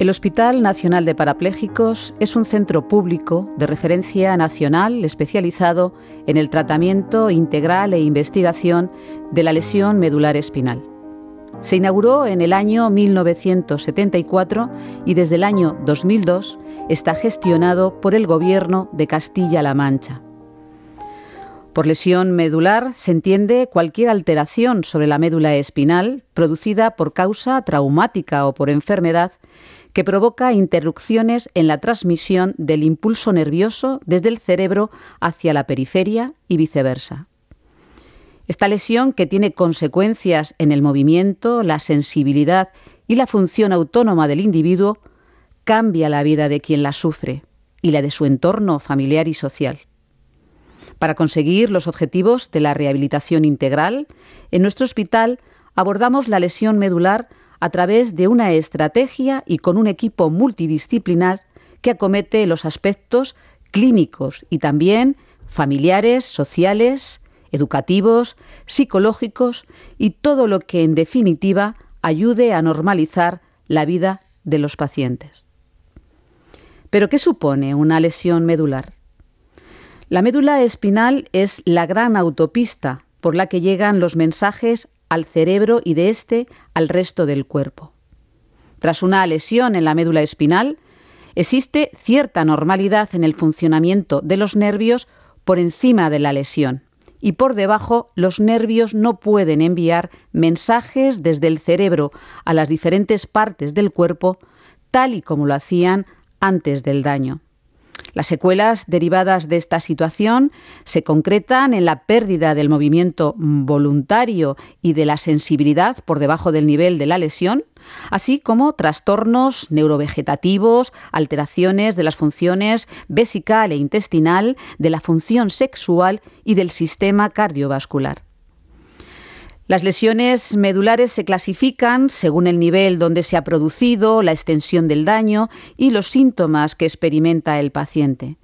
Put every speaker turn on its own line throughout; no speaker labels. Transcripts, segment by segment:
El Hospital Nacional de Parapléjicos es un centro público de referencia nacional especializado en el tratamiento integral e investigación de la lesión medular espinal. Se inauguró en el año 1974 y desde el año 2002 está gestionado por el Gobierno de Castilla-La Mancha. Por lesión medular se entiende cualquier alteración sobre la médula espinal producida por causa traumática o por enfermedad que provoca interrupciones en la transmisión del impulso nervioso desde el cerebro hacia la periferia y viceversa. Esta lesión, que tiene consecuencias en el movimiento, la sensibilidad y la función autónoma del individuo, cambia la vida de quien la sufre y la de su entorno familiar y social. Para conseguir los objetivos de la rehabilitación integral, en nuestro hospital abordamos la lesión medular a través de una estrategia y con un equipo multidisciplinar que acomete los aspectos clínicos y también familiares, sociales, educativos, psicológicos y todo lo que en definitiva ayude a normalizar la vida de los pacientes. Pero ¿qué supone una lesión medular? La médula espinal es la gran autopista por la que llegan los mensajes al cerebro y de éste al resto del cuerpo. Tras una lesión en la médula espinal, existe cierta normalidad en el funcionamiento de los nervios por encima de la lesión y por debajo los nervios no pueden enviar mensajes desde el cerebro a las diferentes partes del cuerpo tal y como lo hacían antes del daño. Las secuelas derivadas de esta situación se concretan en la pérdida del movimiento voluntario y de la sensibilidad por debajo del nivel de la lesión, así como trastornos neurovegetativos, alteraciones de las funciones vesical e intestinal, de la función sexual y del sistema cardiovascular. Las lesiones medulares se clasifican según el nivel donde se ha producido, la extensión del daño y los síntomas que experimenta el paciente.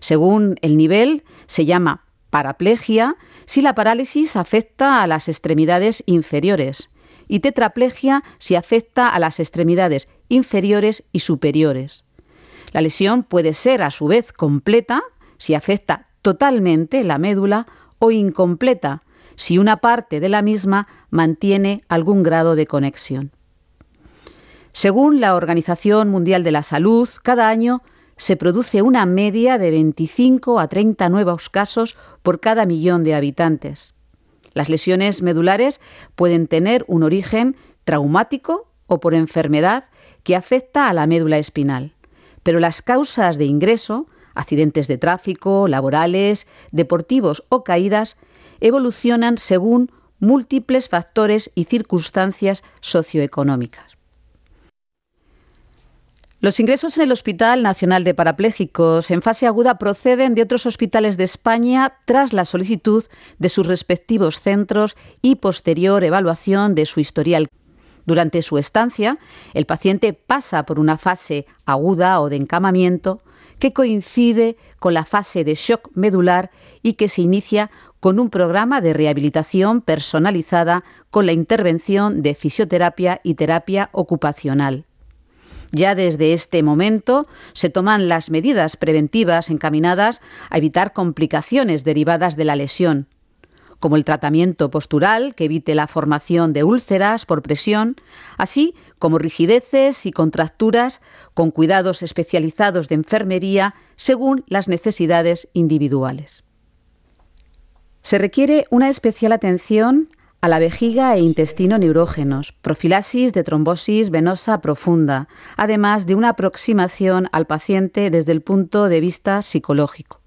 Según el nivel, se llama paraplegia si la parálisis afecta a las extremidades inferiores y tetraplegia si afecta a las extremidades inferiores y superiores. La lesión puede ser a su vez completa si afecta totalmente la médula o incompleta si una parte de la misma mantiene algún grado de conexión. Según la Organización Mundial de la Salud, cada año se produce una media de 25 a 30 nuevos casos por cada millón de habitantes. Las lesiones medulares pueden tener un origen traumático o por enfermedad que afecta a la médula espinal, pero las causas de ingreso, accidentes de tráfico, laborales, deportivos o caídas, evolucionan según múltiples factores y circunstancias socioeconómicas. Los ingresos en el Hospital Nacional de Parapléjicos en fase aguda proceden de otros hospitales de España tras la solicitud de sus respectivos centros y posterior evaluación de su historial. Durante su estancia, el paciente pasa por una fase aguda o de encamamiento que coincide con la fase de shock medular y que se inicia con un programa de rehabilitación personalizada con la intervención de fisioterapia y terapia ocupacional. Ya desde este momento se toman las medidas preventivas encaminadas a evitar complicaciones derivadas de la lesión como el tratamiento postural que evite la formación de úlceras por presión, así como rigideces y contracturas con cuidados especializados de enfermería según las necesidades individuales. Se requiere una especial atención a la vejiga e intestino neurógenos, profilaxis de trombosis venosa profunda, además de una aproximación al paciente desde el punto de vista psicológico.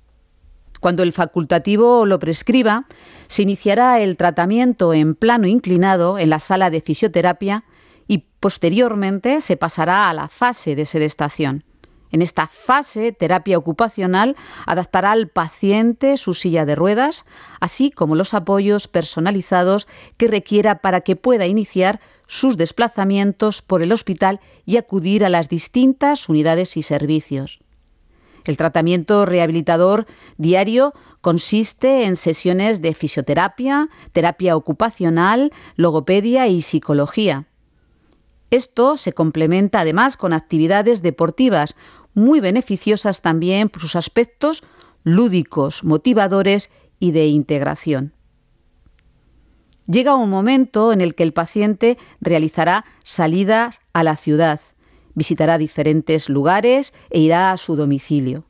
Cuando el facultativo lo prescriba, se iniciará el tratamiento en plano inclinado en la sala de fisioterapia y posteriormente se pasará a la fase de sedestación. En esta fase, terapia ocupacional adaptará al paciente su silla de ruedas, así como los apoyos personalizados que requiera para que pueda iniciar sus desplazamientos por el hospital y acudir a las distintas unidades y servicios. El tratamiento rehabilitador diario consiste en sesiones de fisioterapia, terapia ocupacional, logopedia y psicología. Esto se complementa además con actividades deportivas, muy beneficiosas también por sus aspectos lúdicos, motivadores y de integración. Llega un momento en el que el paciente realizará salidas a la ciudad visitará diferentes lugares e irá a su domicilio.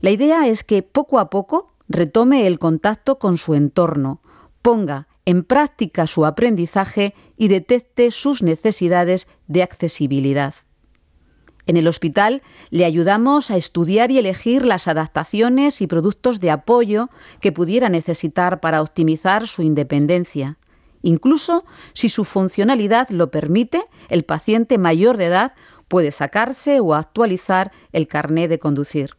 La idea es que poco a poco retome el contacto con su entorno, ponga en práctica su aprendizaje y detecte sus necesidades de accesibilidad. En el hospital le ayudamos a estudiar y elegir las adaptaciones y productos de apoyo que pudiera necesitar para optimizar su independencia. Incluso si su funcionalidad lo permite, el paciente mayor de edad puede sacarse o actualizar el carné de conducir.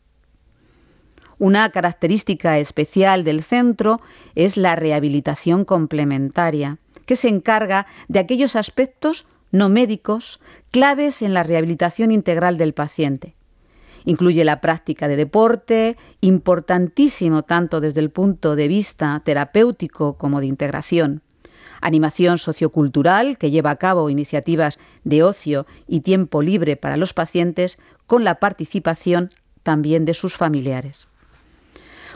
Una característica especial del centro es la rehabilitación complementaria, que se encarga de aquellos aspectos no médicos claves en la rehabilitación integral del paciente. Incluye la práctica de deporte, importantísimo tanto desde el punto de vista terapéutico como de integración, animación sociocultural que lleva a cabo iniciativas de ocio y tiempo libre para los pacientes con la participación también de sus familiares.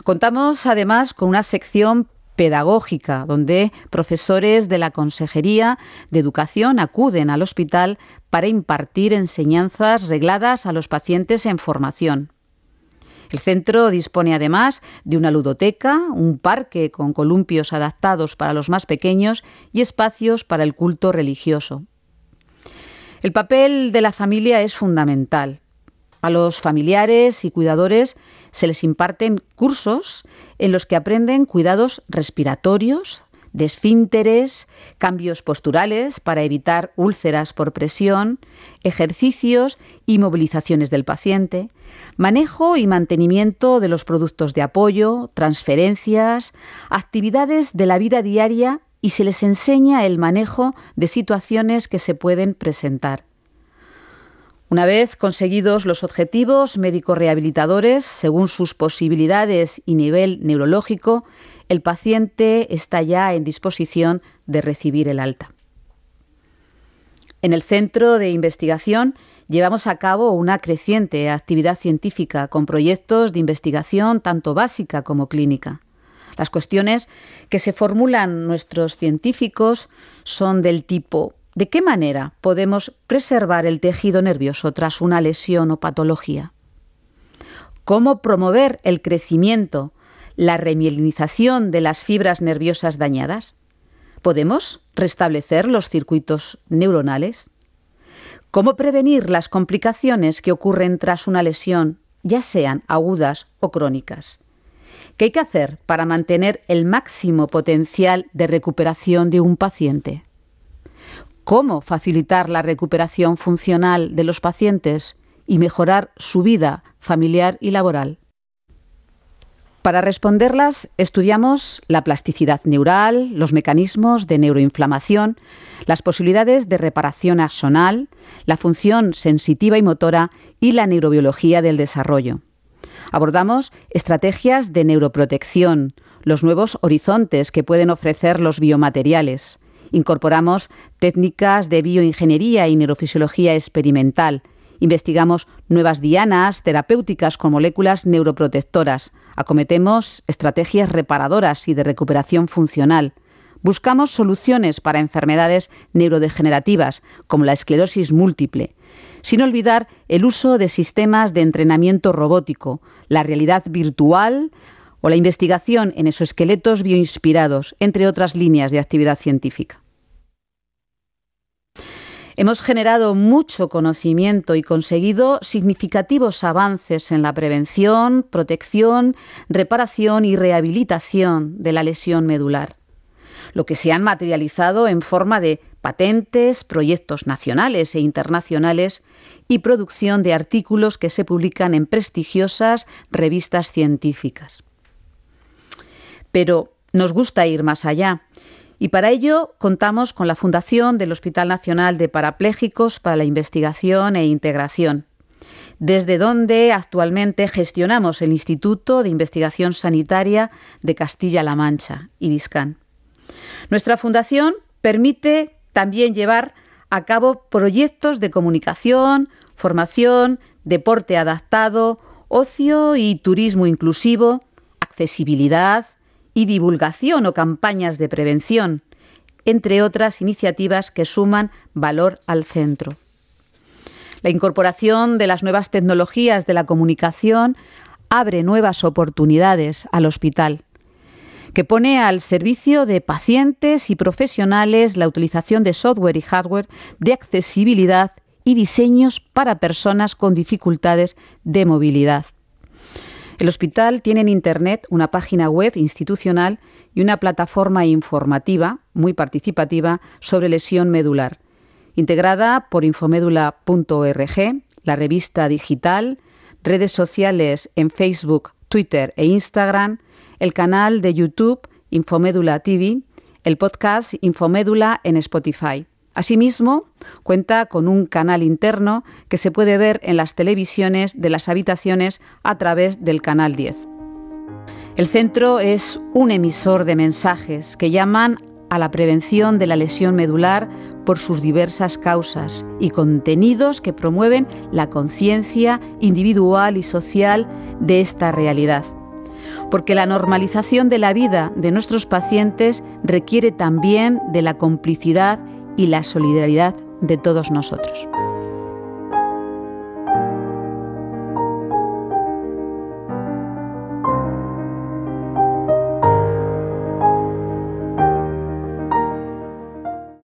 Contamos además con una sección pedagógica, donde profesores de la Consejería de Educación acuden al hospital para impartir enseñanzas regladas a los pacientes en formación. El centro dispone además de una ludoteca, un parque con columpios adaptados para los más pequeños y espacios para el culto religioso. El papel de la familia es fundamental. A los familiares y cuidadores se les imparten cursos en los que aprenden cuidados respiratorios, de cambios posturales para evitar úlceras por presión, ejercicios y movilizaciones del paciente, manejo y mantenimiento de los productos de apoyo, transferencias, actividades de la vida diaria y se les enseña el manejo de situaciones que se pueden presentar. Una vez conseguidos los objetivos médico-rehabilitadores, según sus posibilidades y nivel neurológico, el paciente está ya en disposición de recibir el alta. En el centro de investigación llevamos a cabo una creciente actividad científica con proyectos de investigación tanto básica como clínica. Las cuestiones que se formulan nuestros científicos son del tipo ¿de qué manera podemos preservar el tejido nervioso tras una lesión o patología? ¿Cómo promover el crecimiento la remielinización de las fibras nerviosas dañadas? ¿Podemos restablecer los circuitos neuronales? ¿Cómo prevenir las complicaciones que ocurren tras una lesión, ya sean agudas o crónicas? ¿Qué hay que hacer para mantener el máximo potencial de recuperación de un paciente? ¿Cómo facilitar la recuperación funcional de los pacientes y mejorar su vida familiar y laboral? Para responderlas estudiamos la plasticidad neural, los mecanismos de neuroinflamación, las posibilidades de reparación axonal, la función sensitiva y motora y la neurobiología del desarrollo. Abordamos estrategias de neuroprotección, los nuevos horizontes que pueden ofrecer los biomateriales. Incorporamos técnicas de bioingeniería y neurofisiología experimental Investigamos nuevas dianas terapéuticas con moléculas neuroprotectoras. Acometemos estrategias reparadoras y de recuperación funcional. Buscamos soluciones para enfermedades neurodegenerativas, como la esclerosis múltiple, sin olvidar el uso de sistemas de entrenamiento robótico, la realidad virtual o la investigación en esos esqueletos bioinspirados, entre otras líneas de actividad científica. Hemos generado mucho conocimiento y conseguido significativos avances en la prevención, protección, reparación y rehabilitación de la lesión medular, lo que se han materializado en forma de patentes, proyectos nacionales e internacionales y producción de artículos que se publican en prestigiosas revistas científicas. Pero nos gusta ir más allá y para ello contamos con la Fundación del Hospital Nacional de Parapléjicos para la Investigación e Integración, desde donde actualmente gestionamos el Instituto de Investigación Sanitaria de Castilla-La Mancha, IRISCAN. Nuestra fundación permite también llevar a cabo proyectos de comunicación, formación, deporte adaptado, ocio y turismo inclusivo, accesibilidad, y divulgación o campañas de prevención, entre otras iniciativas que suman valor al centro. La incorporación de las nuevas tecnologías de la comunicación abre nuevas oportunidades al hospital, que pone al servicio de pacientes y profesionales la utilización de software y hardware de accesibilidad y diseños para personas con dificultades de movilidad. El hospital tiene en Internet una página web institucional y una plataforma informativa, muy participativa, sobre lesión medular, integrada por infomedula.org, la revista digital, redes sociales en Facebook, Twitter e Instagram, el canal de YouTube Infomédula TV, el podcast Infomédula en Spotify. Asimismo, cuenta con un canal interno que se puede ver en las televisiones de las habitaciones a través del canal 10. El centro es un emisor de mensajes que llaman a la prevención de la lesión medular por sus diversas causas y contenidos que promueven la conciencia individual y social de esta realidad porque la normalización de la vida de nuestros pacientes requiere también de la complicidad y la solidaridad de todos nosotros.